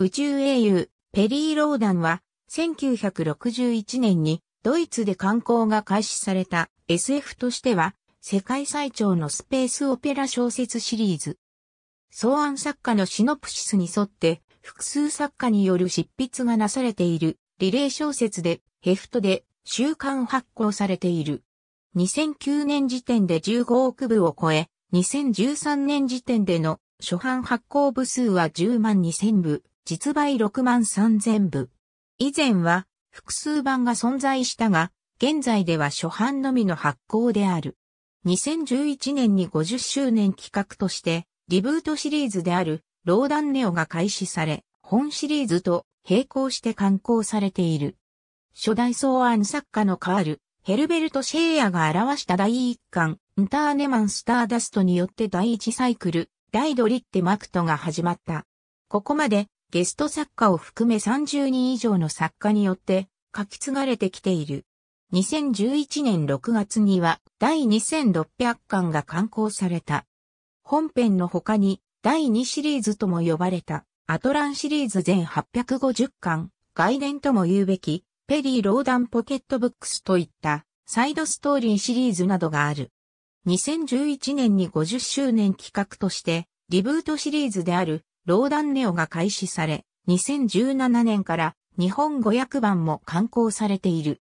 宇宙英雄、ペリー・ローダンは、1961年にドイツで観光が開始された SF としては、世界最長のスペースオペラ小説シリーズ。草案作家のシノプシスに沿って、複数作家による執筆がなされている、リレー小説で、ヘフトで、週刊発行されている。2009年時点で15億部を超え、2013年時点での初版発行部数は10万2000部。実売6万3000部。以前は複数版が存在したが、現在では初版のみの発行である。2011年に50周年企画として、リブートシリーズである、ローダンネオが開始され、本シリーズと並行して刊行されている。初代草案作家のカール、ヘルベルト・シェイヤが表した第1巻、ンターネマン・スターダストによって第1サイクル、大ドリッテ・マクトが始まった。ここまでゲスト作家を含め30人以上の作家によって書き継がれてきている。2011年6月には第2600巻が刊行された。本編の他に第2シリーズとも呼ばれたアトランシリーズ全850巻、外伝とも言うべきペリー・ローダンポケットブックスといったサイドストーリーシリーズなどがある。2011年に50周年企画としてリブートシリーズであるローダンネオが開始され、2017年から日本語訳版も刊行されている。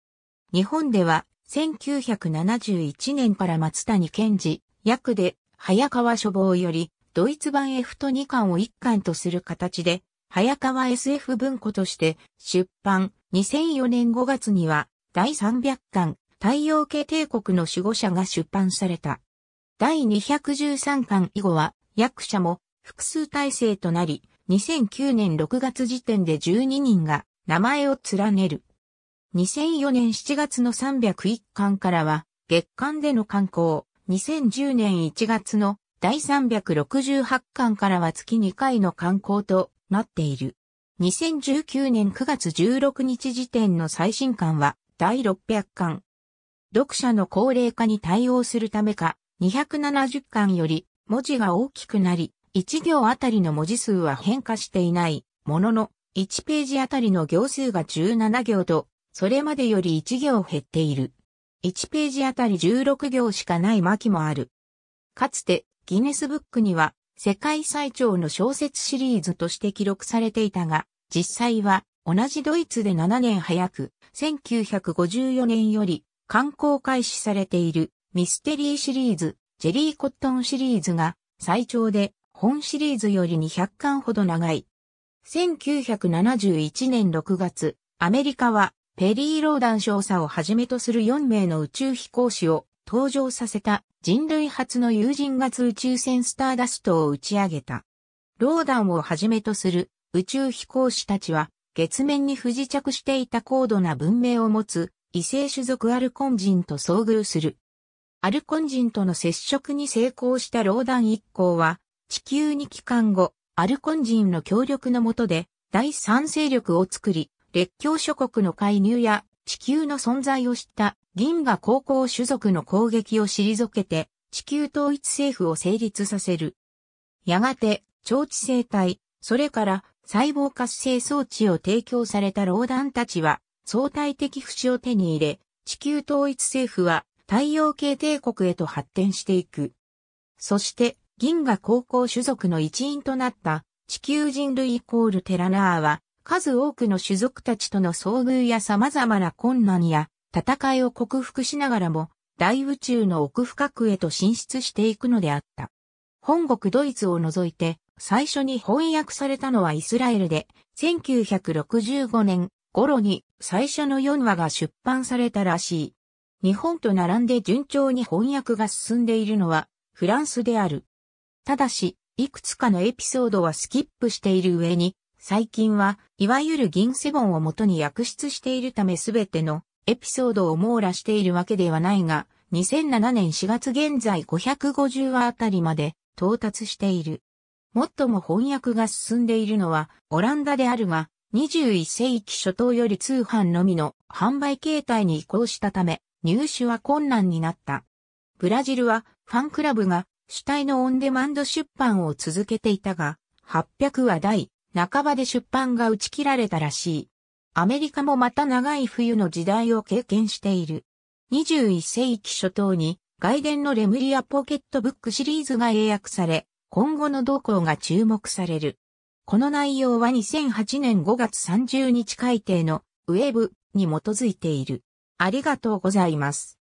日本では1971年から松谷健治、役で早川書房よりドイツ版 F と2巻を1巻とする形で、早川 SF 文庫として出版2004年5月には第300巻太陽系帝国の守護者が出版された。第213巻以後は役者も複数体制となり、2009年6月時点で12人が名前を連ねる。2004年7月の301巻からは、月間での刊行、2010年1月の第368巻からは月2回の刊行となっている。2019年9月16日時点の最新刊は第600巻。読者の高齢化に対応するためか、270巻より文字が大きくなり、1行あたりの文字数は変化していない、ものの、1ページあたりの行数が17行と、それまでより1行減っている。1ページあたり16行しかない巻もある。かつて、ギネスブックには、世界最長の小説シリーズとして記録されていたが、実際は、同じドイツで7年早く、1954年より、刊行開始されている、ミステリーシリーズ、ジェリーコットンシリーズが、最長で本シリーズより200巻ほど長い。1971年6月、アメリカはペリー・ローダン少佐をはじめとする4名の宇宙飛行士を登場させた人類初の有人月宇宙船スターダストを打ち上げた。ローダンをはじめとする宇宙飛行士たちは月面に不時着していた高度な文明を持つ異性種族アルコン人と遭遇する。アルコン人との接触に成功したローダン一行は地球に帰還後、アルコン人の協力の下で、第三勢力を作り、列強諸国の介入や地球の存在を知った銀河高校種族の攻撃を退けて、地球統一政府を成立させる。やがて、超知生体、それから細胞活性装置を提供された老団たちは、相対的不死を手に入れ、地球統一政府は太陽系帝国へと発展していく。そして、銀河高校種族の一員となった地球人類イコールテラナーは、数多くの種族たちとの遭遇や様々な困難や戦いを克服しながらも、大宇宙の奥深くへと進出していくのであった。本国ドイツを除いて、最初に翻訳されたのはイスラエルで、1965年頃に最初の4話が出版されたらしい。日本と並んで順調に翻訳が進んでいるのはフランスである。ただし、いくつかのエピソードはスキップしている上に、最近は、いわゆる銀セボンをもとに訳出しているためすべてのエピソードを網羅しているわけではないが、2007年4月現在550話あたりまで到達している。最も翻訳が進んでいるのはオランダであるが、21世紀初頭より通販のみの販売形態に移行したため、入手は困難になった。ブラジルはファンクラブが主体のオンデマンド出版を続けていたが、800話台、半ばで出版が打ち切られたらしい。アメリカもまた長い冬の時代を経験している。21世紀初頭に外伝のレムリアポケットブックシリーズが英訳され、今後の動向が注目される。この内容は2008年5月30日改定のウェブに基づいている。ありがとうございます。